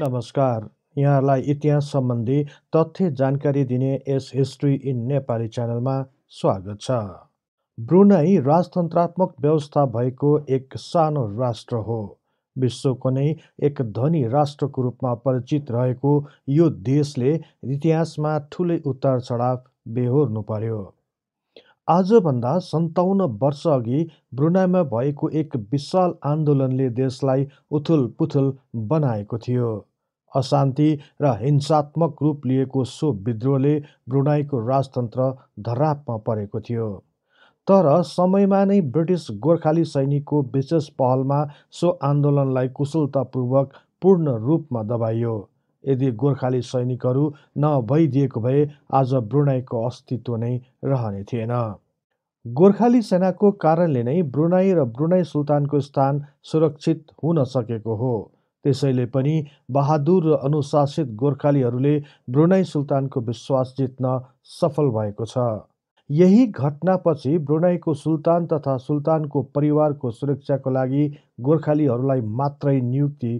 नमस्कार यहाँलाई इतिहास सम्बन्धी तथ्य जानकारी दिने एस हिस्ट्री इन नेपाली च्यानलमा स्वागत छ ब्रुनाई राजतन्त्रात्मक व्यवस्था भएको एक सानो राष्ट्र हो विश्वको नै एक धनी राष्ट्रको रूपमा परिचित रहेको यो देशले इतिहासमा ठुलै उतार चढाव बेहोर्नु पर्यो आजभन्दा सन्ताउन्न वर्ष अघि ब्रुनाईमा भएको एक विशाल आन्दोलनले देशलाई उथलपुथल बनाएको थियो अशान्ति र हिंसात्मक रूप लिएको सो विद्रोहले ब्रुनाईको राजतन्त्र धरापमा परेको थियो तर समयमा नै ब्रिटिस गोर्खाली सैनिकको विशेष पहलमा सो आन्दोलनलाई कुशलतापूर्वक पूर्ण रूपमा दबाइयो यदि गोर्खाली सैनिकहरू नभइदिएको भए आज ब्रुनाईको अस्तित्व नै रहने थिएन गोर्खाली सेनाको कारणले नै ब्रुनाई र ब्रुनाई सुल्तानको स्थान सुरक्षित हुन सकेको हो त्यसैले पनि बहादुर र अनुशासित गोर्खालीहरूले ब्रुनाई सुल्तानको विश्वास जित्न सफल भएको छ यही घटनापछि ब्रुनाईको सुल्तान तथा सुल्तानको परिवारको सुरक्षाको लागि गोर्खालीहरूलाई मात्रै नियुक्ति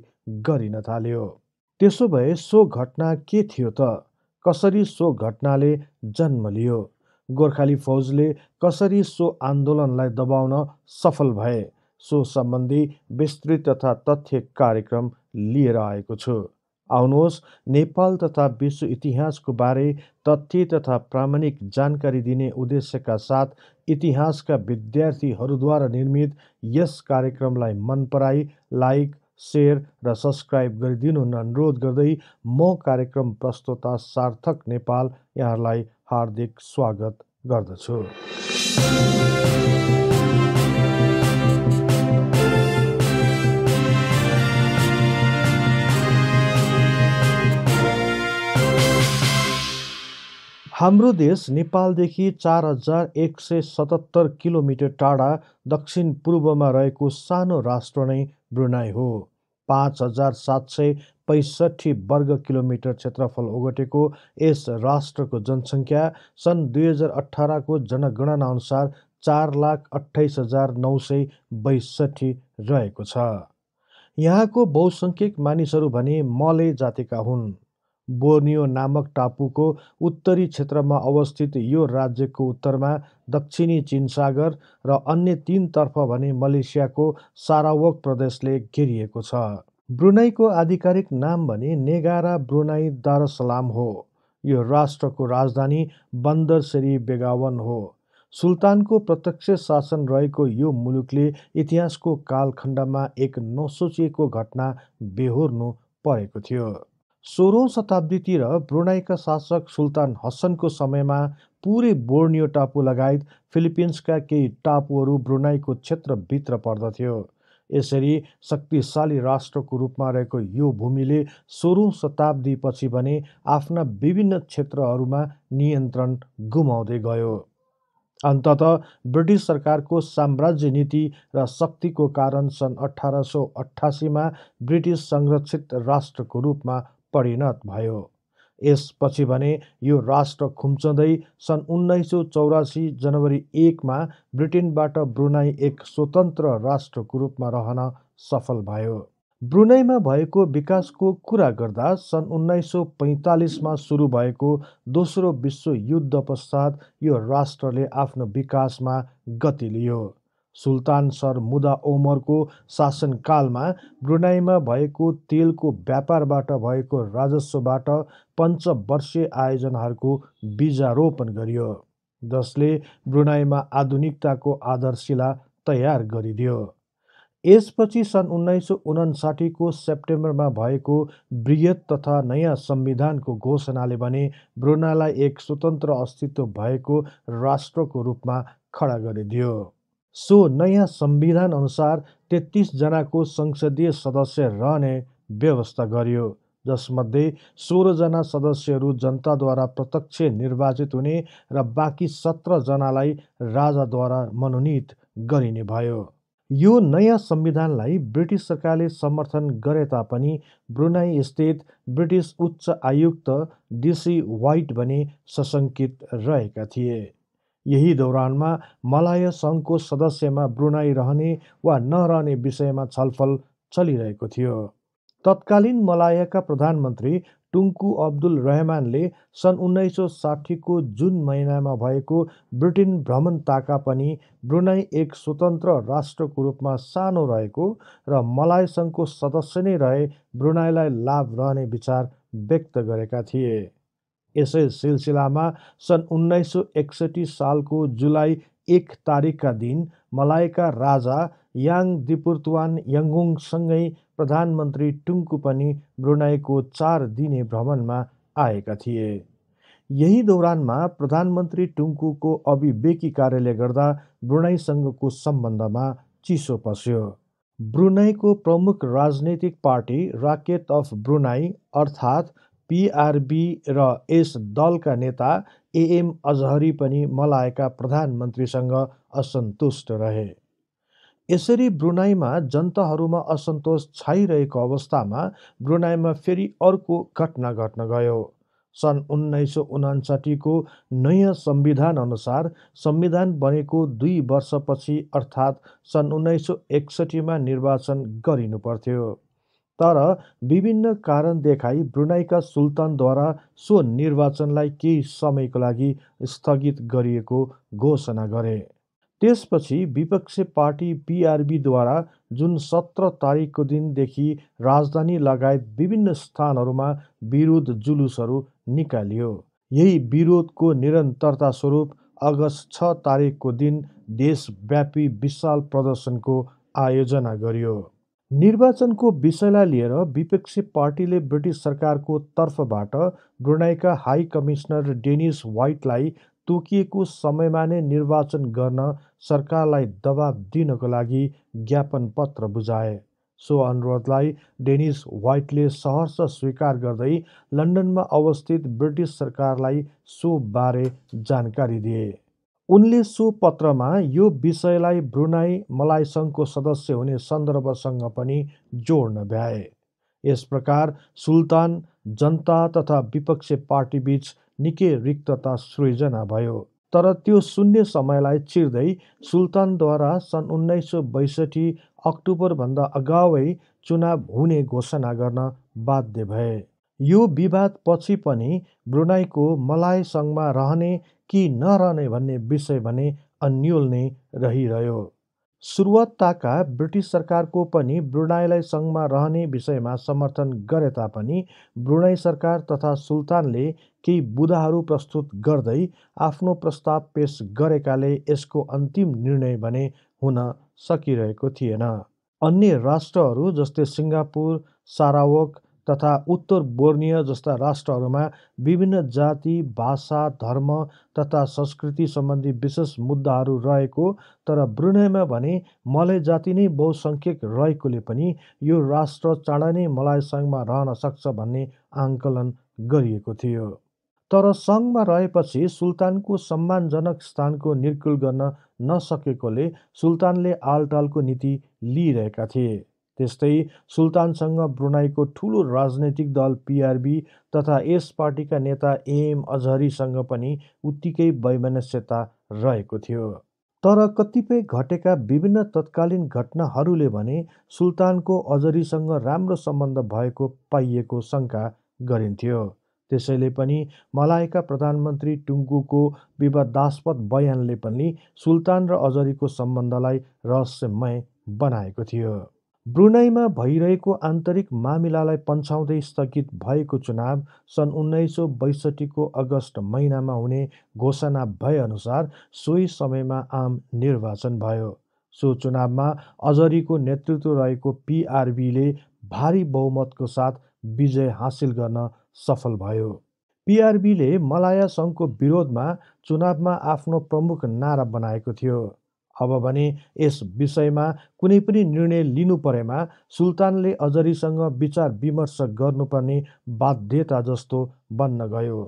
गरिन थाल्यो त्यसो भए सो घटना के थियो त कसरी सो घटनाले जन्म लियो गोर्खाली फौजले कसरी सो आन्दोलनलाई दबाउन सफल भए सो सम्बन्धी विस्तृत तथा तथ्य कार्यक्रम लिएर आएको छु आउनुहोस् नेपाल तथा विश्व इतिहासको बारे तथ्य तथा प्रामाणिक जानकारी दिने उद्देश्यका साथ इतिहासका विद्यार्थीहरूद्वारा निर्मित यस कार्यक्रमलाई मन पराई लाइक सेयर र सब्सक्राइब गरिदिनु अनुरोध गर्दै म कार्यक्रम प्रस्तोता सार्थक नेपाल यहाँलाई हार्दिक स्वागत गर्दछु हाम्रो देश नेपालदेखि चार हजार एक सय सतहत्तर किलोमिटर टाढा दक्षिण पूर्वमा रहेको सानो राष्ट्र नै ब्रुनाई हो पाँच हजार सात सय पैँसठी वर्ग किलोमिटर क्षेत्रफल ओगटेको यस राष्ट्रको जनसङ्ख्या सन् दुई हजार अठारको अनुसार चार लाख अठाइस हजार नौ सय बैसठी रहेको छ यहाँको बहुसङ्ख्यक मानिसहरू भने मले जातिका हुन् बोर्नियो नामक टापुको उत्तरी क्षेत्रमा अवस्थित यो राज्यको उत्तरमा दक्षिणी चिन सागर र अन्य तिनतर्फ भने मलेसियाको सारावक प्रदेशले घेरिएको छ ब्रुनाईको आधिकारिक नाम भने नेगारा ब्रुनाई दारसलाम हो यो राष्ट्रको राजधानी बन्दरसेरी बेगावन हो सुल्तानको प्रत्यक्ष शासन रहेको यो मुलुकले इतिहासको कालखण्डमा एक नसोचिएको घटना बेहोर्नु परेको थियो सोह्रौँ शताब्दीतिर ब्रुनाईका शासक सुल्तान हसनको समयमा पुरै बोर्नियो टापु लगायत फिलिपिन्सका केही टापुहरू ब्रुनाईको क्षेत्रभित्र पर्दथ्यो यसरी शक्तिशाली राष्ट्रको रूपमा रहेको यो भूमिले सोह्रौँ शताब्दीपछि भने आफ्ना विभिन्न क्षेत्रहरूमा नियन्त्रण गुमाउँदै गयो अन्तत ब्रिटिस सरकारको साम्राज्य नीति र शक्तिको कारण सन् अठार सौ अठासीमा ब्रिटिस संरक्षित राष्ट्रको रूपमा परिणत भयो यसपछि भने यो राष्ट्र खुम्चँदै सन् उन्नाइस सौ चौरासी जनवरी एकमा ब्रिटेनबाट ब्रुनाई एक स्वतन्त्र राष्ट्रको रूपमा रहन सफल भयो ब्रुनाईमा भएको विकासको कुरा गर्दा सन् उन्नाइस सौ पैँतालिसमा सुरु भएको दोस्रो विश्वयुद्ध पश्चात यो राष्ट्रले आफ्नो विकासमा गति लियो सुल्तान सर मुदा ओमरको शासनकालमा ब्रुनाईमा भएको तेलको व्यापारबाट भएको राजस्वबाट पञ्चवर्षीय आयोजनाहरूको बीजारोपण गरियो जसले ब्रुनाईमा आधुनिकताको आधारशिला तयार गरिदियो यसपछि सन् उन्नाइस सौ उनासाठीको सेप्टेम्बरमा भएको वृहत तथा नयाँ संविधानको घोषणाले भने ब्रुनालाई एक स्वतन्त्र अस्तित्व भएको राष्ट्रको रूपमा खडा गरिदियो सो नयाँ संविधान संविधानअनुसार तेत्तिसजनाको संसदीय सदस्य रहने व्यवस्था गरियो जसमध्ये सोह्रजना सदस्यहरू जनताद्वारा प्रत्यक्ष निर्वाचित हुने र बाँकी सत्रजनालाई राजाद्वारा मनोनित गरिने भयो यो नयाँ संविधानलाई ब्रिटिस सरकारले समर्थन गरे तापनि स्थित ब्रिटिस उच्च आयुक्त डिसी वाइट भने सशङ्कित रहेका थिए यही दौरानमा मलाय सङ्घको सदस्यमा ब्रुनाई रहने वा नरहने विषयमा छलफल चलिरहेको थियो तत्कालीन मलायका प्रधानमन्त्री टुङ्कु अब्दुल रहमानले सन् उन्नाइस सौ साठीको जुन महिनामा भएको ब्रिटेन भ्रमण ताका पनि ब्रुनाई एक स्वतन्त्र राष्ट्रको रूपमा सानो रहेको र मलाय सङ्घको सदस्य नै रहे ब्रुनाईलाई लाभ रहने विचार व्यक्त गरेका थिए यसै सिलसिलामा सन् उन्नाइस सौ एकसठी सालको जुलाई एक तारिकका दिन मलायका राजा याङ दिपुर्तवान यङ्गुङसँगै प्रधानमन्त्री टुङ्कु पनि ब्रुनाईको चार दिने भ्रमणमा आएका थिए यही दौरानमा प्रधानमन्त्री टुङ्कुको अभिवेकी कार्यले गर्दा ब्रुनाईसँगको सम्बन्धमा चिसो पस्यो ब्रुनाईको प्रमुख राजनैतिक पार्टी राकेट अफ ब्रुनाई अर्थात् पिआरबी र यस दलका नेता एएम अजहरी पनि मलायका प्रधानमन्त्रीसँग असन्तुष्ट रहे यसरी ब्रुनाईमा जनताहरूमा असन्तोष छाइरहेको अवस्थामा ब्रुनाईमा फेरि अर्को घटना घट्न गयो सन् उन्नाइस सौ उनासठीको नयाँ अनुसार संविधान बनेको दुई वर्षपछि अर्थात् सन् उन्नाइस सौ एकसठीमा निर्वाचन गरिनुपर्थ्यो तर विभिन्न कारण देखाई ब्रुनाईका सुल्तानद्वारा सो निर्वाचनलाई केही समयको लागि स्थगित गरिएको घोषणा गरे त्यसपछि विपक्षी पार्टी पिआरबीद्वारा जुन सत्र तारिकको दिनदेखि राजधानी लगायत विभिन्न स्थानहरूमा विरोध जुलुसहरू निकालियो यही विरोधको निरन्तरता स्वरूप अगस्त छ तारिकको दिन देशव्यापी विशाल प्रदर्शनको आयोजना गरियो निर्वाचनको विषयलाई लिएर विपक्षी पार्टीले ब्रिटिस सरकारको तर्फबाट ब्रुनाईका हाई कमिसनर डेनिस वाइटलाई तोकिएको समयमा नै निर्वाचन गर्न सरकारलाई दबाब दिनको लागि ज्ञापन पत्र बुझाए सो अनुरोधलाई डेनिस वाइटले सहर्ष स्वीकार गर्दै लन्डनमा अवस्थित ब्रिटिस सरकारलाई सोबारे जानकारी दिए उनले सो पत्रमा यो विषयलाई ब्रुनाई मलाई सङ्घको सदस्य हुने सन्दर्भसँग पनि जोड्न भ्याए यस प्रकार सुल्तान जनता तथा विपक्षी पार्टीबीच निकै रिक्तता सृजना भयो तर त्यो शून्य समयलाई चिर्दै सुल्तानद्वारा सन् उन्नाइस सय बैसठी अक्टोबरभन्दा अगावै चुनाव हुने घोषणा गर्न बाध्य भए यो विवाद पछि पनि ब्रुनाईको मलाई सङ्घमा रहने कि नरहने भन्ने विषय भने अन्यल नै रहिरह्यो सुरुवातका ब्रिटिस सरकारको पनि ब्रुनाईलाई सङ्घमा रहने विषयमा समर्थन गरे तापनि ब्रुनाई सरकार तथा सुल्तानले केही बुदाहरू प्रस्तुत गर्दै आफ्नो प्रस्ताव पेस गरेकाले यसको अन्तिम निर्णय भने हुन सकिरहेको थिएन अन्य राष्ट्रहरू जस्तै सिङ्गापुर सारावक तथा उत्तर बोर्नियो जस्ता राष्ट्रहरूमा विभिन्न जाति भाषा धर्म तथा संस्कृति सम्बन्धी विशेष मुद्दाहरू रहेको तर ब्रुनेमा भने मलय जाति नै बहुसङ्ख्यक रहेकोले पनि यो राष्ट्र चाँडै नै मलाय सङ्घमा रहन सक्छ भन्ने आङ्कलन गरिएको थियो तर सङ्घमा रहेपछि सुल्तानको सम्मानजनक स्थानको निर्कुल गर्न नसकेकोले सुल्तानले आलटालको नीति लिइरहेका थिए त्यस्तै सुल्तानसँग ब्रुनाईको ठुलो राजनैतिक दल पिआरबी तथा यस पार्टीका नेता एएम अजहरीसँग पनि उत्तिकै वैमनस्यता रहेको थियो तर कतिपय घटेका विभिन्न तत्कालीन घटनाहरूले भने सुल्तानको अजहरीसँग राम्रो सम्बन्ध भएको पाइएको शङ्का गरिन्थ्यो त्यसैले पनि मलायका प्रधानमन्त्री टुङ्गुको विवादास्पद बयानले पनि सुल्तान र अजहरीको सम्बन्धलाई रहस्यमय बनाएको थियो ब्रुनाईमा भइरहेको आन्तरिक मामिलालाई पन्छाउँदै स्थगित भएको चुनाव सन् उन्नाइस सौ बैसठीको अगस्त महिनामा हुने घोषणा भएअनुसार सोही समयमा आम निर्वाचन भयो सो चुनावमा अजरीको नेतृत्व रहेको पिआरबीले भारी बहुमतको साथ विजय हासिल गर्न सफल भयो पिआरबीले मलाया सङ्घको विरोधमा चुनावमा आफ्नो प्रमुख नारा बनाएको थियो अब भने यस विषयमा कुनै पनि निर्णय लिनु परेमा सुल्तानले अजरीसँग विचार विमर्श गर्नुपर्ने बाध्यता जस्तो बन्न गयो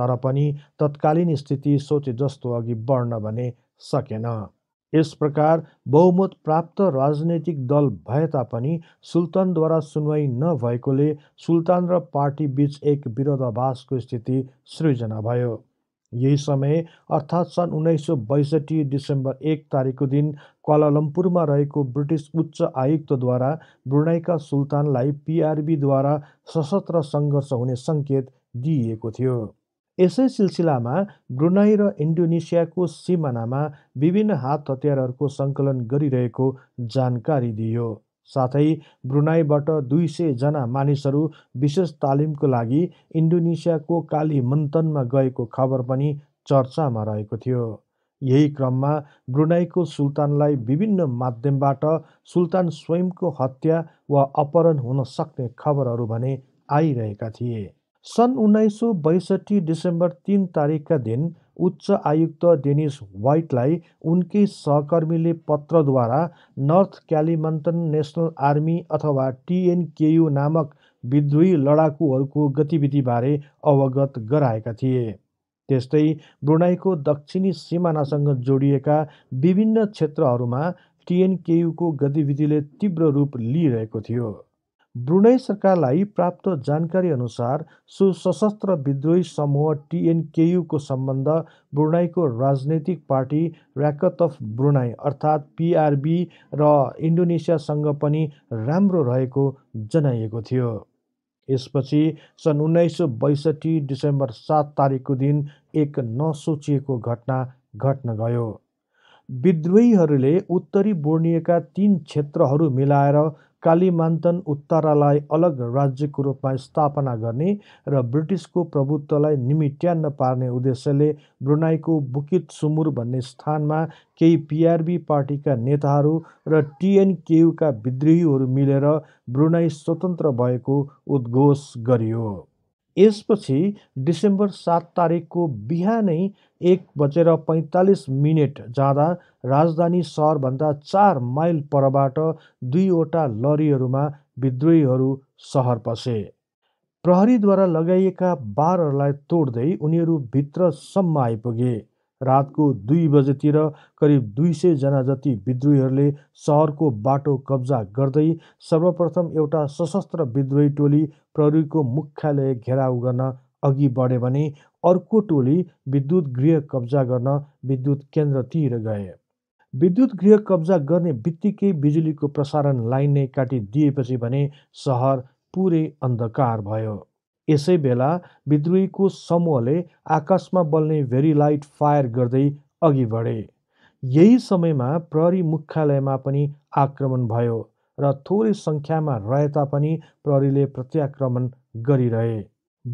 तर पनि तत्कालीन स्थिति सोचे जस्तो अघि बढ्न भने सकेन यस प्रकार बहुमत प्राप्त राजनैतिक दल भए तापनि सुल्तानद्वारा सुनवाई नभएकोले सुल्तान र पार्टीबीच एक विरोधाभासको स्थिति सृजना भयो यही समय अर्थात् सन् उन्नाइस सय बैसठी डिसेम्बर एक तारिकको दिन क्वालालम्पुरमा रहेको ब्रिटिस उच्च आयुक्तद्वारा ब्रुनाइका सुल्तानलाई पिआरबीद्वारा सशस्त्र सङ्घर्ष हुने सङ्केत दिइएको थियो यसै सिलसिलामा ब्रुनाई र इन्डोनेसियाको सिमानामा विभिन्न हात हतियारहरूको सङ्कलन गरिरहेको जानकारी दियो साथै ब्रुनाईबाट दुई सयजना मानिसहरू विशेष तालिमको लागि इन्डोनेसियाको काली मन्तनमा गएको खबर पनि चर्चामा रहेको थियो यही क्रममा ब्रुनाईको सुल्तानलाई विभिन्न माध्यमबाट सुल्तान स्वयंको हत्या वा अपहरण हुन सक्ने खबरहरू भने आइरहेका थिए सन् उन्नाइस सौ बैसठी डिसेम्बर तिन तारिकका दिन उच्च आयुक्त डेनिस व्हाइटलाई उनकै सहकर्मीले पत्रद्वारा नर्थ क्यालिमन्टन नेसनल आर्मी अथवा टिएनकेयु नामक विद्रोही लडाकुहरूको गतिविधिबारे अवगत गराएका थिए त्यस्तै ब्रुनाईको दक्षिणी सिमानासँग जोडिएका विभिन्न क्षेत्रहरूमा टिएनकेयुको गतिविधिले तीव्र रूप लिइरहेको थियो ब्रुनाई सरकारलाई प्राप्त जानकारी अनुसार सु सशस्त्र विद्रोही समूह टिएनकेयुको सम्बन्ध ब्रुनाईको राजनैतिक पार्टी ऱ्याकत अफ ब्रुनाई अर्थात् पिआरबी र इन्डोनेसियासँग पनि राम्रो रहेको जनाइएको थियो यसपछि सन् उन्नाइस सय बैसठी डिसेम्बर सात तारिकको दिन एक नसोचिएको घटना घट्न गयो विद्रोहीहरूले उत्तरी बोर्नियका तीन क्षेत्रहरू मिलाएर कालीमान्तन उत्तरालाई अलग राज्यको रूपमा स्थापना गर्ने र ब्रिटिसको प्रभुत्वलाई निमिट्यान्न पार्ने उद्देश्यले ब्रुनाईको बुकित सुमुर भन्ने स्थानमा केही पिआरबी पार्टीका नेताहरू र टिएनकेयुका विद्रोहीहरू मिलेर ब्रुनाई स्वतन्त्र भएको उद्घोष गरियो यसपछि डिसेम्बर सात तारिकको बिहानै एक बजेर पैँतालिस मिनेट जाँदा राजधानी सहरभन्दा चार माइल परबाट दुईवटा लरीहरूमा विद्रोहीहरू सहर पसे प्रहरीद्वारा लगाइएका बारहरूलाई तोड्दै उनीहरू भित्रसम्म आइपुगे रातको दुई बजेतिर करिब दुई सयजना जति विद्रोहीहरूले सहरको बाटो कब्जा गर्दै सर्वप्रथम एउटा सशस्त्र विद्रोही टोली प्रहरीको मुख्यालय घेराउ गर्न अघि बढे भने अर्को टोली विद्युत गृह कब्जा गर्न विद्युत केन्द्रतिर गए विद्युत गृह कब्जा गर्ने बित्तिकै बिजुलीको प्रसारण लाइन नै काटिदिएपछि भने सहर पुरै अन्धकार भयो यसै बेला विद्रोहीको समूहले आकाशमा बल्ने भेरी लाइट फायर गर्दै अघि बढे यही समयमा प्रहरी मुख्यालयमा पनि आक्रमण भयो र थोरै सङ्ख्यामा रहे तापनि प्रहरीले प्रत्याक्रमण गरिरहे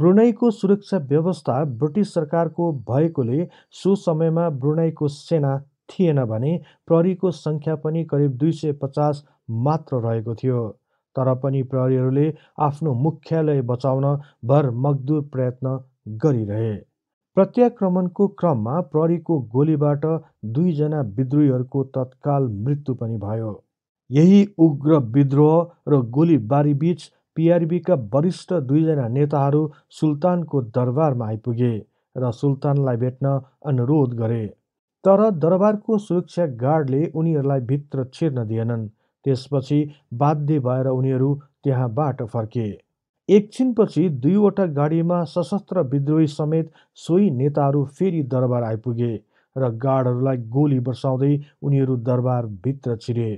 ब्रुनाईको सुरक्षा व्यवस्था ब्रिटिस सरकारको भएकोले सो समयमा ब्रुनाईको सेना थिएन भने प्रहरीको सङ्ख्या पनि करिब दुई सय पचास मात्र रहेको थियो तर पनि प्रहरीहरूले आफ्नो मुख्यालय बचाउन भर मगदुर प्रयत्न गरिरहे प्रत्याक्रमणको क्रममा प्रहरीको गोलीबाट दुईजना विद्रोहीहरूको तत्काल मृत्यु पनि भयो यही उग्र विद्रोह र गोलीबारीबीच पिआरबीका वरिष्ठ दुईजना नेताहरू सुल्तानको दरबारमा आइपुगे र सुल्तानलाई भेट्न अनुरोध गरे तर दरबारको सुरक्षा गार्डले उनीहरूलाई भित्र छिर्न दिएनन् त्यसपछि बाध्य भएर उनीहरू त्यहाँबाट फर्के एकछिनपछि दुईवटा गाडीमा सशस्त्र विद्रोही समेत सोही नेताहरू फेरि दरबार आइपुगे र गार्डहरूलाई गोली बर्साउँदै उनीहरू दरबारभित्र छिरे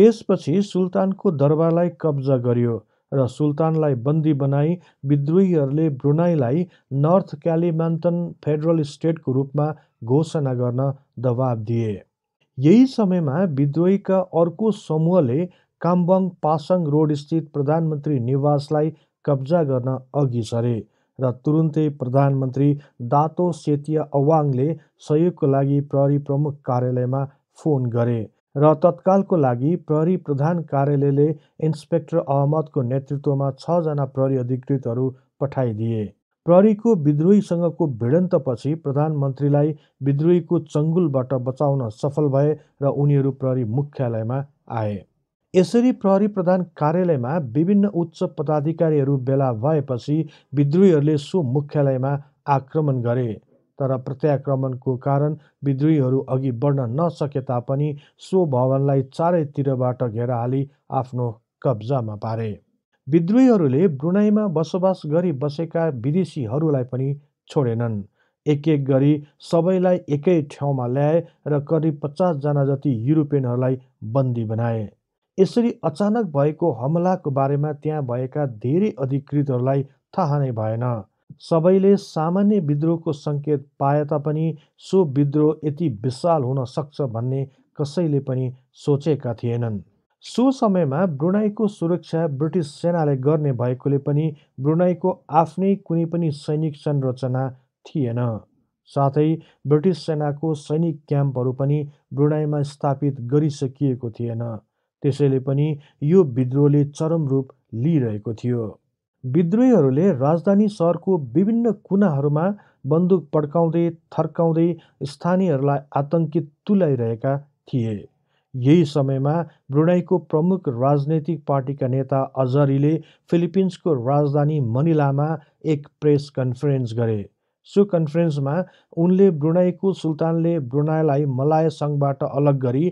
त्यसपछि सुल्तानको दरबारलाई कब्जा गरियो र सुल्तानलाई बन्दी बनाई विद्रोहीहरूले ब्रुनाईलाई नर्थ क्यालिमान्टन फेडरल स्टेटको रूपमा घोषणा गर्न दबाब दिए यही समयमा विद्रोहीका अर्को समूहले काम्बङ पासाङ रोडस्थित प्रधानमन्त्री निवासलाई कब्जा गर्न अघि सरे र तुरुन्तै प्रधानमन्त्री दातो सेतिया अवाङले सहयोगको लागि प्रहरी प्रमुख कार्यालयमा फोन गरे र तत्कालको लागि प्रहरी प्रधान कार्यालयले इन्सपेक्टर अहमदको नेतृत्वमा छजना प्रहरी अधिकृतहरू पठाइदिए प्रहरीको विद्रोहीसँगको भिडन्तपछि प्रधानमन्त्रीलाई विद्रोहीको चङ्गुलबाट बचाउन सफल भए र उनीहरू प्रहरी मुख्यालयमा आए यसरी प्रहरी प्रधान कार्यालयमा विभिन्न उच्च पदाधिकारीहरू बेला भएपछि विद्रोहीहरूले सो मुख्यालयमा आक्रमण गरे तर प्रत्याक्रमणको कारण विद्रोहीहरू अघि बढ्न नसके तापनि सो भवनलाई चारैतिरबाट घेरा हाली आफ्नो कब्जामा पारे विद्रोहीहरूले ब्रुनाईमा बसोबास गरी बसेका विदेशीहरूलाई पनि छोडेनन् एक एक गरी सबैलाई एकै ठाउँमा ल्याए र करिब पचासजना जति युरोपियनहरूलाई बन्दी बनाए यसरी अचानक भएको हमलाको बारेमा त्यहाँ भएका धेरै अधिकृतहरूलाई थाहा नै भएन सबैले सामान्य विद्रोहको सङ्केत पाए तापनि सो विद्रोह यति विशाल हुन सक्छ भन्ने कसैले पनि सोचेका थिएनन् सो समयमा ब्रुनाईको सुरक्षा ब्रिटिस सेनाले गर्ने भएकोले पनि ब्रुनाईको आफ्नै कुनै पनि सैनिक संरचना थिएन साथै ब्रिटिस सेनाको सैनिक क्याम्पहरू पनि ब्रुनाईमा स्थापित गरिसकिएको थिएन त्यसैले पनि यो विद्रोहले चरम रूप लिइरहेको थियो विद्रोहीहरूले राजधानी सहरको विभिन्न कुनाहरूमा बन्दुक पड्काउँदै थर्काउँदै स्थानीयहरूलाई आतङ्कित तुल्याइरहेका थिए यही समयमा ब्रुनाईको प्रमुख राजनैतिक पार्टीका नेता अजहरीले फिलिपिन्सको राजधानी मनिलामा एक प्रेस कन्फरेन्स गरे सो कन्फरेन्समा उनले ब्रुनाईको सुल्तानले ब्रुनाईलाई मलाय सङ्घबाट अलग गरी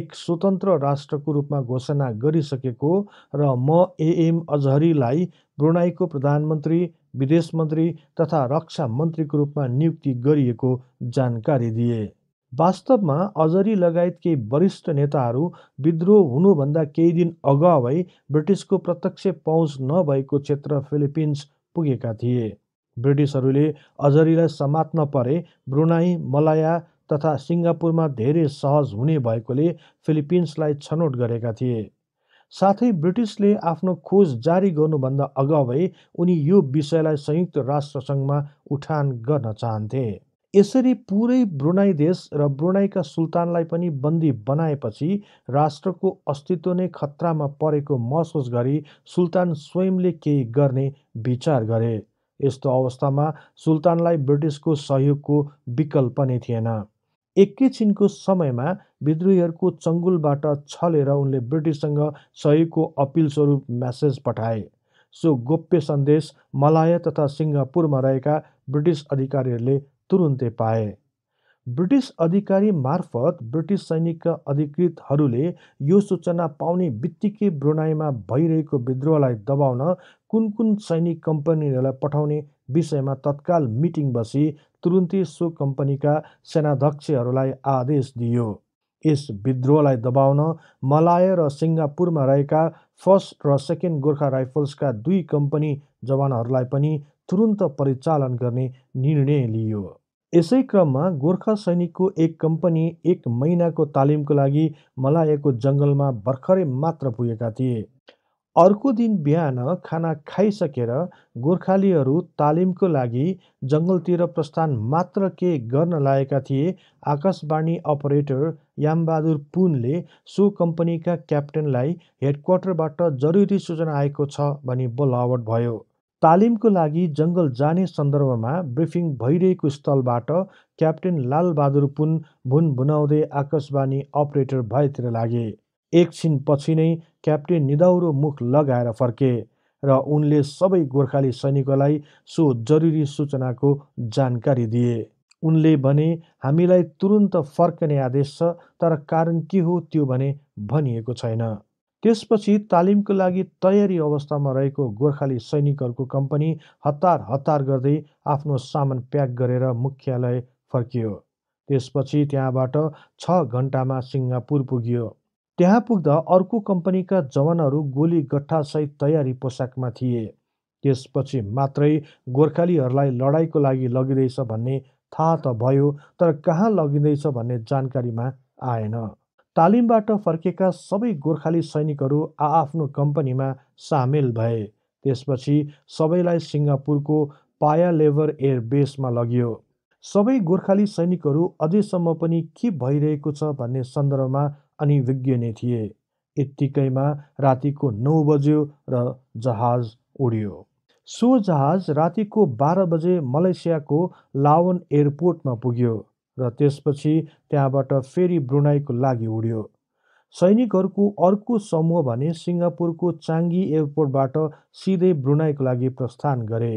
एक स्वतन्त्र राष्ट्रको रूपमा घोषणा गरिसकेको र म एएम अजहरीलाई ब्रुनाईको प्रधानमन्त्री विदेश मन्त्री तथा रक्षा मन्त्रीको रूपमा नियुक्ति गरिएको जानकारी दिए वास्तवमा अजरी लगायत केही वरिष्ठ नेताहरू विद्रोह हुनुभन्दा केही दिन अगावै ब्रिटिसको प्रत्यक्ष पहुँच नभएको क्षेत्र फिलिपिन्स पुगेका थिए ब्रिटिसहरूले अजरीलाई समात्न परे ब्रुनाई मलाया तथा सिङ्गापुरमा धेरै सहज हुने भएकोले फिलिपिन्सलाई छनौट गरेका थिए साथै ब्रिटिसले आफ्नो खोज जारी गर्नुभन्दा अगावै उनी यो विषयलाई संयुक्त राष्ट्रसङ्घमा उठान गर्न चाहन्थे यसरी पुरै ब्रुनाई देश र ब्रुनाईका सुल्तानलाई पनि बन्दी बनाएपछि राष्ट्रको अस्तित्व नै खतरामा परेको महसुस गरी सुल्तान स्वयंले केही गर्ने विचार गरे यस्तो अवस्थामा सुल्तानलाई ब्रिटिसको सहयोगको विकल्प नै थिएन एकैछिनको समयमा विद्रोहीहरूको चङ्गुलबाट छलेर उनले ब्रिटिससँग सहयोगको अपिल स्वरूप म्यासेज पठाए सो गोप्य सन्देश मलाया तथा सिङ्गापुरमा रहेका ब्रिटिस अधिकारीहरूले तुरुन्तै पाए ब्रिटिस अधिकारी मार्फत ब्रिटिस सैनिकका अधिकृतहरूले यो सूचना पाउने बित्तिकै ब्रुनाईमा भइरहेको विद्रोहलाई दबाउन कुन कुन सैनिक कम्पनीहरूलाई पठाउने विषयमा तत्काल मिटिङ बसी तुरुन्तै सो कम्पनीका सेनाध्यक्षहरूलाई आदेश दियो यस विद्रोहलाई दबाउन मलाय र सिङ्गापुरमा रहेका फर्स्ट र सेकेन्ड गोर्खा राइफल्सका दुई कम्पनी जवानहरूलाई पनि तुरुन्त परिचालन गर्ने निर्णय लियो यसै क्रममा गोर्खा सैनिकको एक कम्पनी एक महिनाको तालिमको लागि मलायको जङ्गलमा भर्खरै मात्र पुगेका थिए अर्को दिन बिहान खाना खाइसकेर गोर्खालीहरू तालिमको लागि जङ्गलतिर प्रस्थान मात्र के गर्न लागेका थिए आकाशवाणी अपरेटर यामबहादुर पुनले सो कम्पनीका क्याप्टेनलाई हेडक्वार्टरबाट जरुरी सूचना आएको छ भनी बोलावट भयो तालिमको लागि जङ्गल जाने सन्दर्भमा ब्रिफिङ भइरहेको स्थलबाट क्याप्टेन लालबहादुर पुन भुन भुनाउँदै आकाशवाणी अपरेटर भएतिर लागे एकछिनपछि नै क्याप्टेन निदाउरो मुख लगाएर फर्के र उनले सबै गोर्खाली सैनिकलाई सो जरुरी सूचनाको जानकारी दिए उनले भने हामीलाई तुरुन्त फर्कने आदेश छ तर कारण के हो त्यो भने भनिएको छैन त्यसपछि तालिमको लागि तयारी अवस्थामा रहेको गोर्खाली सैनिकहरूको कम्पनी हतार हतार गर्दै आफ्नो सामान प्याक गरेर मुख्यालय फर्कियो त्यसपछि त्यहाँबाट छ घन्टामा सिङ्गापुर पुग्यो त्यहाँ पुग्दा अर्को कम्पनीका जवानहरू गोली गट्ठासहित तयारी पोसाकमा थिए त्यसपछि मात्रै गोर्खालीहरूलाई लडाइँको लागि लगिँदैछ भन्ने थाहा त भयो तर कहाँ लगिँदैछ भन्ने जानकारीमा आएन तालिमबाट फर्केका सबै गोर्खाली सैनिकहरू आआफ्नो कम्पनीमा सामेल भए त्यसपछि सबैलाई सिङ्गापुरको पाया लेबर बेसमा लगियो सबै गोर्खाली सैनिकहरू अझैसम्म पनि के भइरहेको छ भन्ने सन्दर्भमा अनिविज्ञ नै थिए यत्तिकैमा रातिको नौ बज्यो र जहाज उड्यो सो जहाज रातिको बाह्र बजे मलेसियाको लावन एयरपोर्टमा पुग्यो र त्यसपछि त्यहाँबाट फेरि ब्रुनाईको लागि उड्यो सैनिकहरूको अर्को समूह भने सिङ्गापुरको चाङ्गी एयरपोर्टबाट सिधै ब्रुनाईको लागि प्रस्थान गरे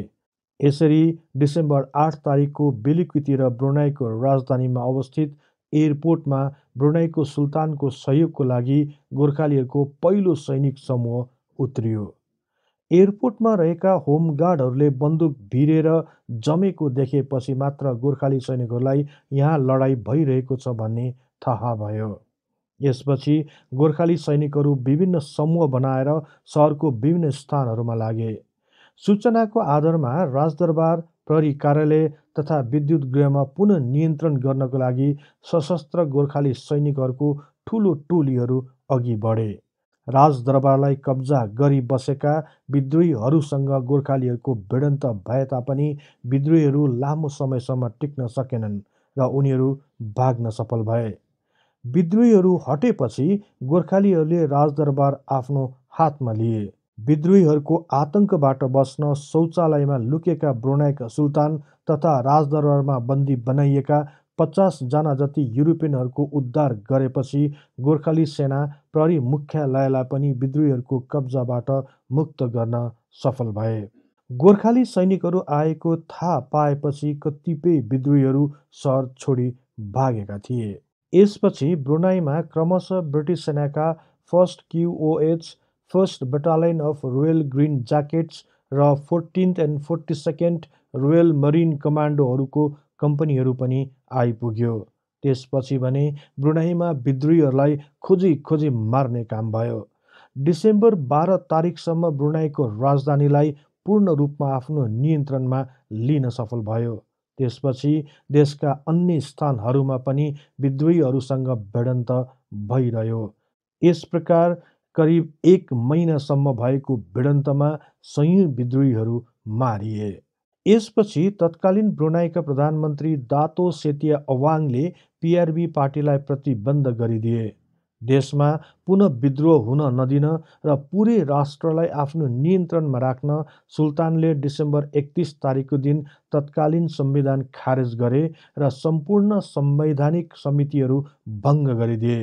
यसरी डिसेम्बर आठ तारिकको बेलुकीतिर ब्रुनाईको राजधानीमा अवस्थित एयरपोर्टमा ब्रुनाईको सुल्तानको सहयोगको लागि गोर्खालीहरूको पहिलो सैनिक समूह उत्रियो एयरपोर्टमा रहेका होमगार्डहरूले बन्दुक भिरेर जमेको देखेपछि मात्र गोर्खाली सैनिकहरूलाई यहाँ लडाई भइरहेको छ भन्ने थाहा भयो यसपछि गोर्खाली सैनिकहरू विभिन्न समूह बनाएर सहरको विभिन्न स्थानहरूमा लागे सूचनाको आधारमा राजदरबार प्रहरी कार्यालय तथा विद्युत गृहमा पुनः नियन्त्रण गर्नको लागि सशस्त्र गोर्खाली सैनिकहरूको ठुलो टोलीहरू अघि बढे राजदरबारलाई कब्जा गरी बसेका विद्रोहीहरूसँग गोर्खालीहरूको भिडन्त भए तापनि विद्रोहीहरू लामो समयसम्म टिक्न सकेनन् र उनीहरू भाग्न सफल भए विद्रोहीहरू हटेपछि गोर्खालीहरूले राजदरबार आफ्नो हातमा लिए विद्रोहीहरूको आतङ्कबाट बस्न शौचालयमा लुकेका ब्रोनाइक सुल्तान तथा राजदरबारमा बन्दी बनाइएका पचासजना जति युरोपियनहरूको उद्धार गरेपछि गोर्खाली सेना प्रहरी मुख्यालयलाई पनि विद्रोहीहरूको कब्जाबाट मुक्त गर्न सफल भए गोर्खाली सैनिकहरू आएको थाहा पाएपछि कतिपय विद्रोहीहरू सहर छोडी भागेका थिए यसपछि ब्रुनाईमा क्रमशः ब्रिटिस सेनाका first QOH first battalion of Royal Green Jackets र fourteenth and forty second Royal Marine कमान्डोहरूको कम्पनीहरू पनि आइपुग्यो त्यसपछि भने ब्रुनाईमा विद्रोहीहरूलाई खोजी खोजी मार्ने काम भयो डिसेम्बर बाह्र तारिकसम्म ब्रुनाईको राजधानीलाई पूर्ण रूपमा आफ्नो नियन्त्रणमा लिन सफल भयो त्यसपछि देशका अन्य स्थानहरूमा पनि विद्रोहीहरूसँग भिडन्त भइरह्यो यस प्रकार करिब एक महिनासम्म भएको भिडन्तमा सयौँ विद्रोहीहरू मारिए यसपछि तत्कालीन ब्रुनाईका प्रधानमन्त्री दातो सेतिया अवाङले पिआरबी पार्टीलाई प्रतिबन्ध गरिदिए देशमा पुनः विद्रोह हुन नदिन र पुरै राष्ट्रलाई आफ्नो नियन्त्रणमा राख्न सुल्तानले डिसेम्बर एकतिस तारिकको दिन तत्कालीन संविधान खारेज गरे र सम्पूर्ण संवैधानिक समितिहरू भङ्ग गरिदिए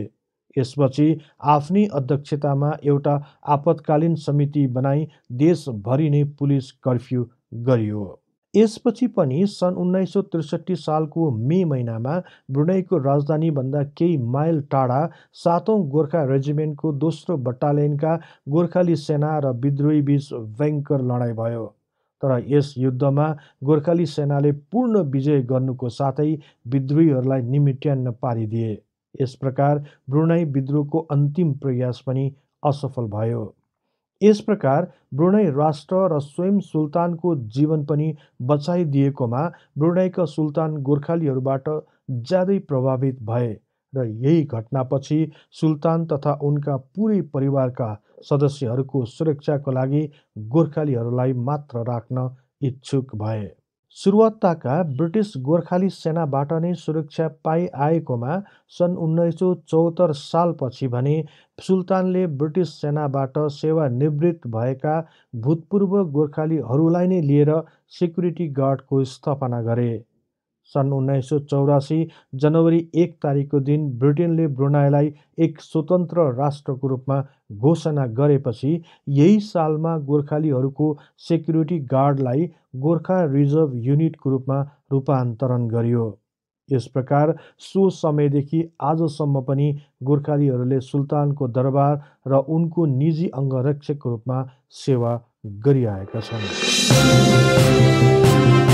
यसपछि आफ्नै अध्यक्षतामा एउटा आपतकालीन समिति बनाई देशभरि नै पुलिस कर्फ्यू गरियो यसपछि पनि सन् उन्नाइस सौ त्रिसठी सालको मे महिनामा ब्रुनाईको राजधानीभन्दा केही माइल टाढा सातौँ गोर्खा रेजिमेन्टको दोस्रो बटालियनका गोर्खाली सेना र विद्रोही विद्रोहीबीच भयङ्कर लडाइँ भयो तर यस युद्धमा गोर्खाली सेनाले पूर्ण विजय गर्नुको साथै विद्रोहीहरूलाई निमिट्यान्न पारिदिए यस प्रकार ब्रुनाई विद्रोहको अन्तिम प्रयास पनि असफल भयो यस प्रकार ब्रुनाई राष्ट्र र स्वयं सुल्तानको जीवन पनि बचाइदिएकोमा ब्रुनाईका सुल्तान गोर्खालीहरूबाट ज्यादै प्रभावित भए र यही घटनापछि सुल्तान तथा उनका पुरै परिवारका सदस्यहरूको सुरक्षाको लागि गोर्खालीहरूलाई मात्र राख्न इच्छुक भए सुरुवातका ब्रिटिस गोर्खाली सेनाबाट नै सुरक्षा पाइआएकोमा सन् उन्नाइस सौ चौहत्तर सालपछि भने सुल्तानले ब्रिटिस सेनाबाट सेवानिवृत्त भएका भूतपूर्व गोर्खालीहरूलाई नै लिएर सेक्युरिटी गार्डको स्थापना गरे सन् उन्नाइस सय चौरासी जनवरी एक तारिकको दिन ब्रिटेनले ब्रुनाईलाई एक स्वतन्त्र राष्ट्रको रूपमा घोषणा गरेपछि यही सालमा गोर्खालीहरूको सेक्युरिटी गार्डलाई गोर्खा रिजर्भ युनिटको रूपमा रूपान्तरण गरियो यस प्रकार सो समयदेखि आजसम्म पनि गोर्खालीहरूले सुल्तानको दरबार र उनको निजी अङ्गरक्षकको रूपमा सेवा गरिआएका छन्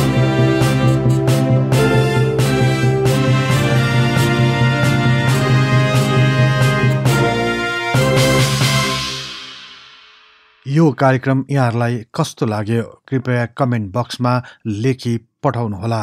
यो कार्यक्रम यहाँहरूलाई कस्तो लाग्यो कृपया कमेन्ट बक्समा लेखी पठाउनुहोला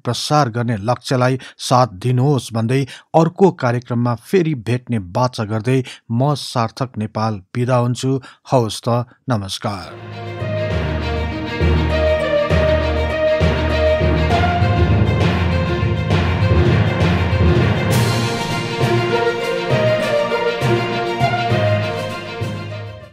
प्रसार गर्ने लक्ष्यलाई साथ दिनुहोस् भन्दै अर्को कार्यक्रममा फेरि भेट्ने बाचा गर्दै म सार्थक नेपाल बिदा हुन्छु हवस् त नमस्कार